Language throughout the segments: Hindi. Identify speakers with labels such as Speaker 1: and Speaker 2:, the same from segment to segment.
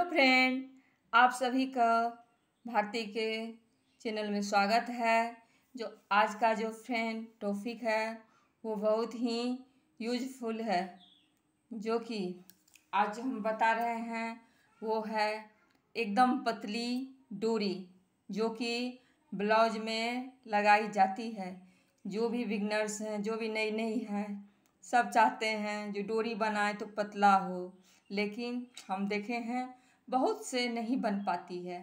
Speaker 1: हेलो फ्रेंड आप सभी का भारती के चैनल में स्वागत है जो आज का जो फ्रेंड टॉपिक है वो बहुत ही यूजफुल है जो कि आज हम बता रहे हैं वो है एकदम पतली डोरी जो कि ब्लाउज में लगाई जाती है जो भी बिगनर्स हैं जो भी नई नई हैं सब चाहते हैं जो डोरी बनाए तो पतला हो लेकिन हम देखे हैं बहुत से नहीं बन पाती है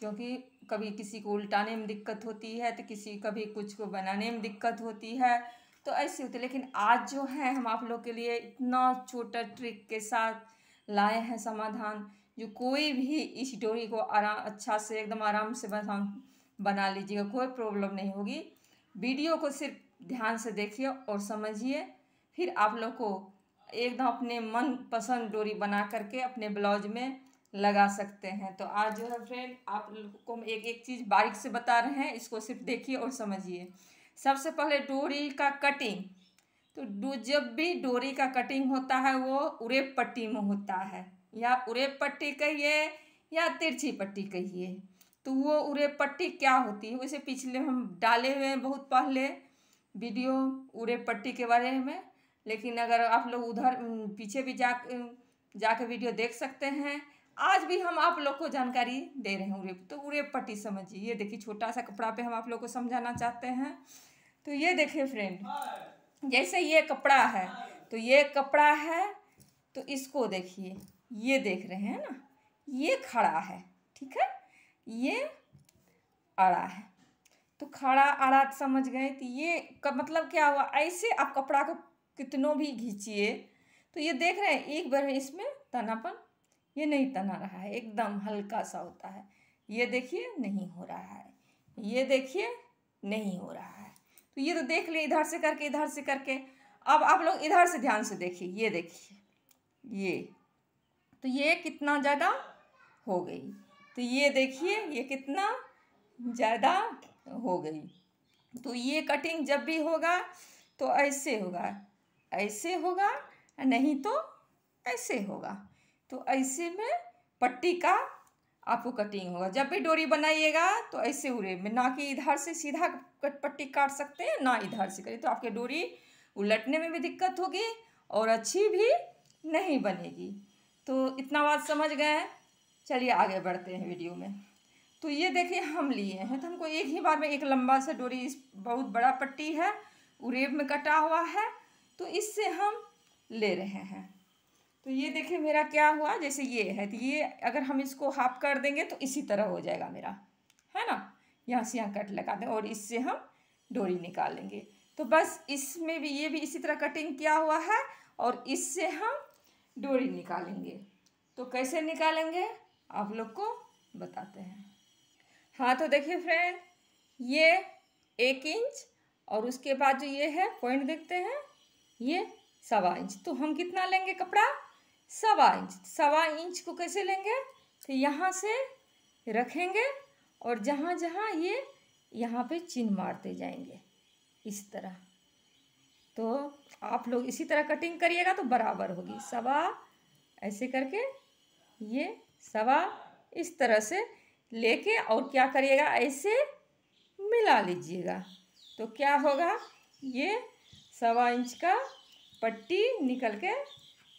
Speaker 1: क्योंकि कभी किसी को उल्टाने में दिक्कत होती है तो किसी कभी कुछ को बनाने में दिक्कत होती है तो ऐसे होते लेकिन आज जो है हम आप लोग के लिए इतना छोटा ट्रिक के साथ लाए हैं समाधान जो कोई भी इस डोरी को आराम अच्छा से एकदम आराम से बना लीजिएगा कोई प्रॉब्लम नहीं होगी वीडियो को सिर्फ ध्यान से देखिए और समझिए फिर आप लोग को एकदम अपने मन पसंद डोरी बना करके अपने ब्लाउज में लगा सकते हैं तो आज जो है फ्रेंड आप को एक एक चीज़ बारीक से बता रहे हैं इसको सिर्फ देखिए और समझिए सबसे पहले डोरी का कटिंग तो जब भी डोरी का कटिंग होता है वो उरेप पट्टी में होता है या उरेप पट्टी कहिए या तिरछी पट्टी कहिए तो वो उरेप पट्टी क्या होती है वैसे पिछले हम डाले हुए हैं बहुत पहले वीडियो उरेप पट्टी के बारे में लेकिन अगर आप लोग उधर पीछे भी जा जाके वीडियो देख सकते हैं आज भी हम आप लोग को जानकारी दे रहे हैं उरेप तो उरेप पट्टी समझिए ये देखिए छोटा सा कपड़ा पे हम आप लोग को समझाना चाहते हैं तो ये देखिए फ्रेंड जैसे ये कपड़ा है तो ये कपड़ा है तो इसको देखिए ये देख रहे हैं ना ये खड़ा है ठीक है ये आड़ा है तो खड़ा आड़ा समझ गए तो ये का मतलब क्या हुआ ऐसे आप कपड़ा को कितनों भी घींचिए तो ये देख रहे हैं एक बार इसमें तनापन ये नहीं तना रहा है एकदम हम्म। हल्का सा होता है ये देखिए नहीं हो रहा है ये देखिए नहीं हो रहा है तो ये तो देख लिए इधर से करके इधर से करके अब आप लोग इधर से ध्यान से देखिए ये देखिए ये तो ये कितना ज़्यादा हो गई तो ये देखिए ये कितना ज़्यादा हो गई तो ये कटिंग जब भी होगा तो ऐसे होगा ऐसे होगा नहीं तो ऐसे होगा तो ऐसे में पट्टी का आपको कटिंग होगा जब भी डोरी बनाइएगा तो ऐसे उड़े में ना कि इधर से सीधा कट पट्टी काट सकते हैं ना इधर से करें तो आपकी डोरी उलटने में भी दिक्कत होगी और अच्छी भी नहीं बनेगी तो इतना बात समझ गए चलिए आगे बढ़ते हैं वीडियो में तो ये देखिए हम लिए हैं तो हमको एक ही बार में एक लंबा सा डोरी इस बहुत बड़ा पट्टी है उरेब में कटा हुआ है तो इससे हम ले रहे हैं तो ये देखिए मेरा क्या हुआ जैसे ये है तो ये अगर हम इसको हाफ कर देंगे तो इसी तरह हो जाएगा मेरा है ना यहाँ से यहाँ कट लगा दें और इससे हम डोरी निकालेंगे तो बस इसमें भी ये भी इसी तरह कटिंग किया हुआ है और इससे हम डोरी निकालेंगे तो कैसे निकालेंगे आप लोग को बताते हैं हाँ तो देखिए फ्रेंड ये एक इंच और उसके बाद जो ये है पॉइंट देखते हैं ये सवा इंच तो हम कितना लेंगे कपड़ा सवा इंच सवा इंच को कैसे लेंगे तो यहाँ से रखेंगे और जहाँ जहाँ ये यहाँ पे चिन्ह मारते जाएंगे इस तरह तो आप लोग इसी तरह कटिंग करिएगा तो बराबर होगी सवा ऐसे करके ये सवा इस तरह से लेके और क्या करिएगा ऐसे मिला लीजिएगा तो क्या होगा ये सवा इंच का पट्टी निकल के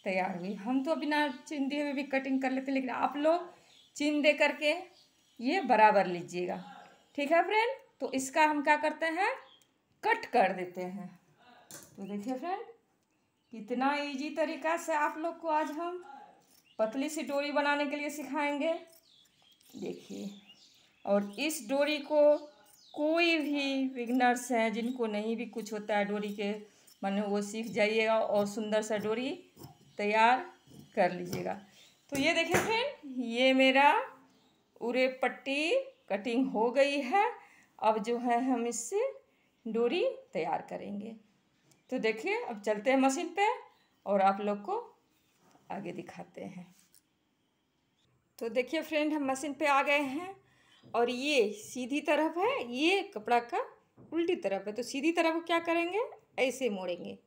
Speaker 1: तैयार हुई हम तो बिना चीन दिए हुए भी कटिंग कर लेते लेकिन आप लोग चीन दे करके ये बराबर लीजिएगा ठीक है फ्रेंड तो इसका हम क्या करते हैं कट कर देते हैं तो देखिए फ्रेंड कितना इजी तरीका से आप लोग को आज हम पतली सी डोरी बनाने के लिए सिखाएंगे देखिए और इस डोरी को कोई भी विगनर्स हैं जिनको नहीं भी कुछ होता है डोरी के मन वो सीख जाइएगा और सुंदर सा डोरी तैयार कर लीजिएगा तो ये देखिए फ्रेंड ये मेरा उरे पट्टी कटिंग हो गई है अब जो है हम इससे डोरी तैयार करेंगे तो देखिए अब चलते हैं मशीन पे और आप लोग को आगे दिखाते हैं तो देखिए फ्रेंड हम मशीन पे आ गए हैं और ये सीधी तरफ है ये कपड़ा का उल्टी तरफ है तो सीधी तरफ क्या करेंगे ऐसे मोड़ेंगे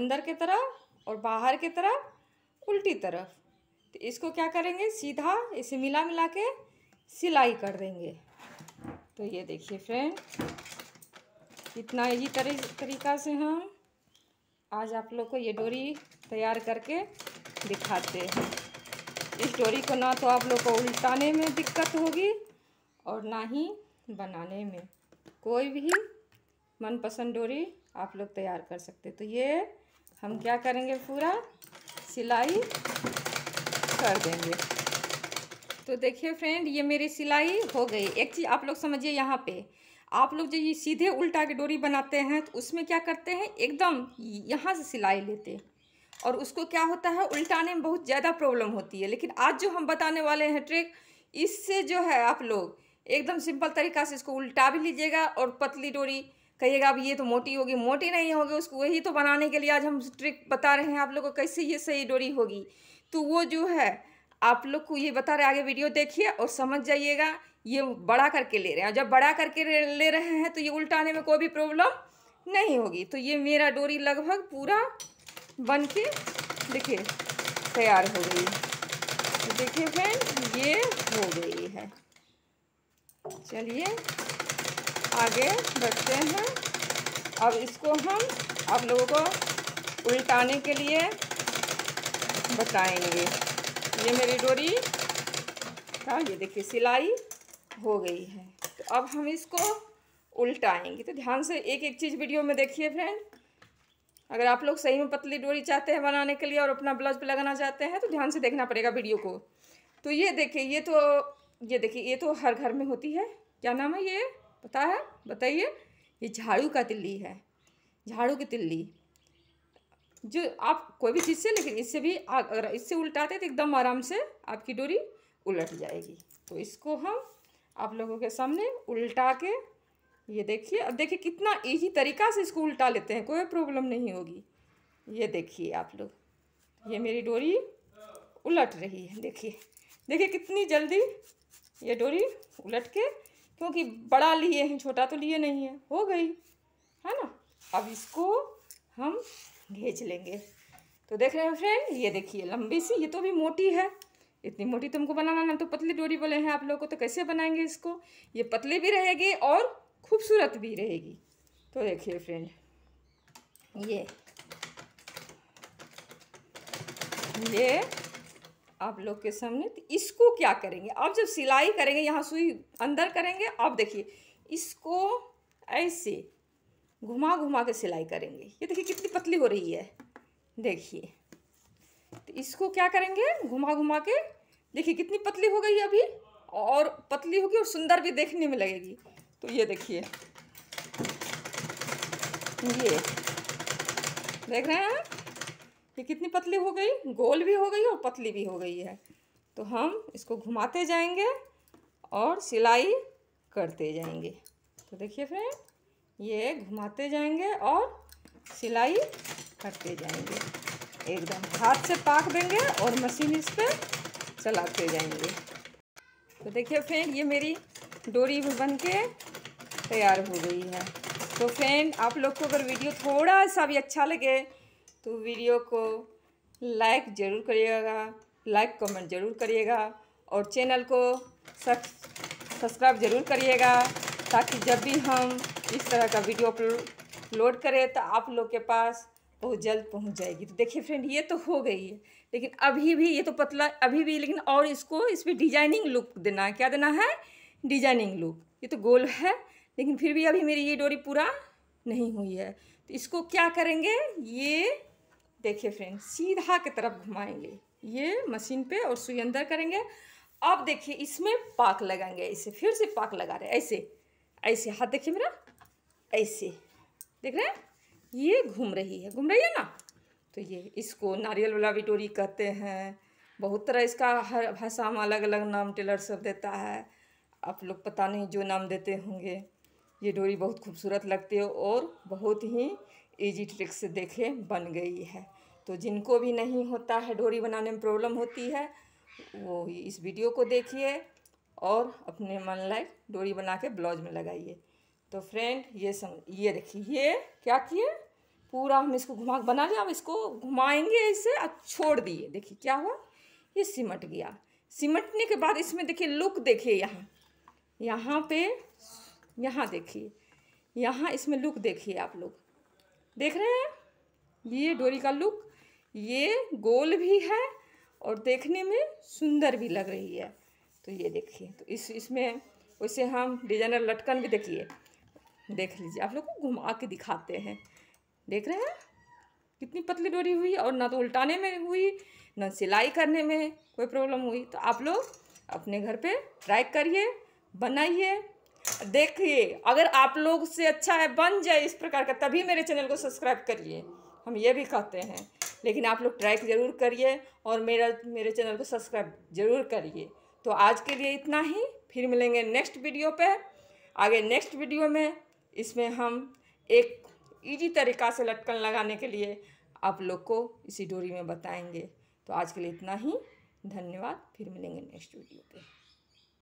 Speaker 1: अंदर की तरफ और बाहर की तरफ उल्टी तरफ तो इसको क्या करेंगे सीधा इसे मिला मिला के सिलाई कर देंगे तो ये देखिए फ्रेंड इतना ही तरी, तरीका से हम आज आप लोग को ये डोरी तैयार करके दिखाते हैं इस डोरी को ना तो आप लोग को उल्टाने में दिक्कत होगी और ना ही बनाने में कोई भी मनपसंद डोरी आप लोग तैयार कर सकते तो ये हम क्या करेंगे पूरा सिलाई कर देंगे तो देखिए फ्रेंड ये मेरी सिलाई हो गई एक चीज़ आप लोग समझिए यहाँ पे आप लोग जो ये सीधे उल्टा के डोरी बनाते हैं तो उसमें क्या करते हैं एकदम यहाँ से सिलाई लेते हैं और उसको क्या होता है उल्टाने में बहुत ज़्यादा प्रॉब्लम होती है लेकिन आज जो हम बताने वाले हैं ट्रिक इससे जो है आप लोग एकदम सिंपल तरीका से इसको उल्टा भी लीजिएगा और पतली डोरी कहिएगा अब ये तो मोटी होगी मोटी नहीं होगी उसको वही तो बनाने के लिए आज हम ट्रिक बता रहे हैं आप लोग को कैसे ये सही डोरी होगी तो वो जो है आप लोग को ये बता रहे आगे वीडियो देखिए और समझ जाइएगा ये बड़ा करके ले रहे हैं जब बड़ा करके ले रहे हैं तो ये उल्टाने में कोई भी प्रॉब्लम नहीं होगी तो ये मेरा डोरी लगभग पूरा बन के देखिए तैयार हो गई देखिए फ्रेंड ये हो गई है चलिए आगे बढ़ते हैं अब इसको हम आप लोगों को उल्टाने के लिए बताएंगे ये मेरी डोरी का ये देखिए सिलाई हो गई है तो अब हम इसको उल्टाएंगे तो ध्यान से एक एक चीज़ वीडियो में देखिए फ्रेंड अगर आप लोग सही में पतली डोरी चाहते हैं बनाने के लिए और अपना ब्लाउज पर लगाना चाहते हैं तो ध्यान से देखना पड़ेगा वीडियो को तो ये देखिए ये तो ये देखिए ये तो हर घर में होती है क्या नाम है ये पता है बताइए ये झाड़ू का तिल्ली है झाड़ू की तिल्ली जो आप कोई भी चीज़ से लेकिन इससे भी अगर इससे उल्टाते तो एकदम आराम से आपकी डोरी उलट जाएगी तो इसको हम आप लोगों के सामने उल्टा के ये देखिए अब देखिए कितना इजी तरीका से इसको उल्टा लेते हैं कोई प्रॉब्लम नहीं होगी ये देखिए आप लोग ये मेरी डोरी उलट रही है देखिए देखिए कितनी जल्दी ये डोरी उलट के क्योंकि बड़ा लिए हैं छोटा तो लिए नहीं है हो गई है ना अब इसको हम घेच लेंगे तो देख रहे हो फ्रेंड ये देखिए लंबी सी ये तो भी मोटी है इतनी मोटी तुमको बनाना ना तो पतली डोरी बोले हैं आप लोग को तो कैसे बनाएंगे इसको ये पतली भी रहेगी और खूबसूरत भी रहेगी तो देखिए फ्रेंड ये ये आप लोग के सामने तो इसको क्या करेंगे आप जब सिलाई करेंगे यहाँ सुई अंदर करेंगे आप देखिए इसको ऐसे घुमा घुमा के सिलाई करेंगे ये देखिए कितनी पतली हो रही है देखिए तो इसको क्या करेंगे घुमा घुमा के देखिए कितनी पतली हो गई अभी और पतली होगी और सुंदर भी देखने में लगेगी तो ये देखिए ये देख रहे हैं कि कितनी पतली हो गई गोल भी हो गई और पतली भी हो गई है तो हम इसको घुमाते जाएंगे और सिलाई करते जाएंगे तो देखिए फ्रेंड ये घुमाते जाएंगे और सिलाई करते जाएंगे एकदम हाथ से पाक देंगे और मशीन इस पर चलाते जाएंगे तो देखिए फ्रेंड ये मेरी डोरी बन के तैयार हो गई है तो फ्रेंड आप लोग को अगर वीडियो थोड़ा सा भी अच्छा लगे तो वीडियो को लाइक ज़रूर करिएगा लाइक कमेंट ज़रूर करिएगा और चैनल को सब्सक्राइब ज़रूर करिएगा ताकि जब भी हम इस तरह का वीडियो अपलोड करें तो आप लोग के पास बहुत जल्द पहुंच जाएगी तो देखिए फ्रेंड ये तो हो गई है लेकिन अभी भी ये तो पतला अभी भी लेकिन और इसको इसमें डिजाइनिंग लुक देना है क्या देना है डिजाइनिंग लुक ये तो गोल है लेकिन फिर भी अभी मेरी ये डोरी पूरा नहीं हुई है तो इसको क्या करेंगे ये देखिए फ्रेंड सीधा की तरफ घुमाएंगे ये मशीन पे और सुई अंदर करेंगे अब देखिए इसमें पाक लगाएंगे ऐसे फिर से पाक लगा रहे ऐसे ऐसे हाथ देखिए मेरा ऐसे देख रहे हैं ये घूम रही है घूम रही है ना तो ये इसको नारियल वाला विटोरी कहते हैं बहुत तरह इसका हर भाषा में अलग अलग नाम टेलर सब देता है आप लोग पता नहीं जो नाम देते होंगे ये डोरी बहुत खूबसूरत लगती है और बहुत ही इजी ट्रिक से देखे बन गई है तो जिनको भी नहीं होता है डोरी बनाने में प्रॉब्लम होती है वो इस वीडियो को देखिए और अपने मन लाइक डोरी बना के ब्लाउज में लगाइए तो फ्रेंड ये सम ये देखिए ये क्या किए पूरा हम इसको घुमा बना लिया अब इसको घुमाएंगे इसे और छोड़ दिए देखिए क्या हुआ ये सिमट गया सिमटने के बाद इसमें देखिए लुक देखिए यहाँ यहाँ पे यहाँ देखिए यहाँ इसमें लुक देखिए आप लोग देख रहे हैं ये डोरी का लुक ये गोल भी है और देखने में सुंदर भी लग रही है तो ये देखिए तो इस इसमें वैसे हम डिजाइनर लटकन भी देखिए देख लीजिए आप लोग को घुमा के दिखाते हैं देख रहे हैं कितनी पतली डोरी हुई और ना तो उल्टाने में हुई ना सिलाई करने में कोई प्रॉब्लम हुई तो आप लोग अपने घर पे ट्राई करिए बनाइए देखिए अगर आप लोग से अच्छा है बन जाए इस प्रकार का तभी मेरे चैनल को सब्सक्राइब करिए हम ये भी कहते हैं लेकिन आप लोग ट्राई ज़रूर करिए और मेरा मेरे चैनल को सब्सक्राइब ज़रूर करिए तो आज के लिए इतना ही फिर मिलेंगे नेक्स्ट वीडियो पे आगे नेक्स्ट वीडियो में इसमें हम एक इजी तरीका से लटकन लगाने के लिए आप लोग को इसी डोरी में बताएंगे तो आज के लिए इतना ही धन्यवाद फिर मिलेंगे नेक्स्ट वीडियो पर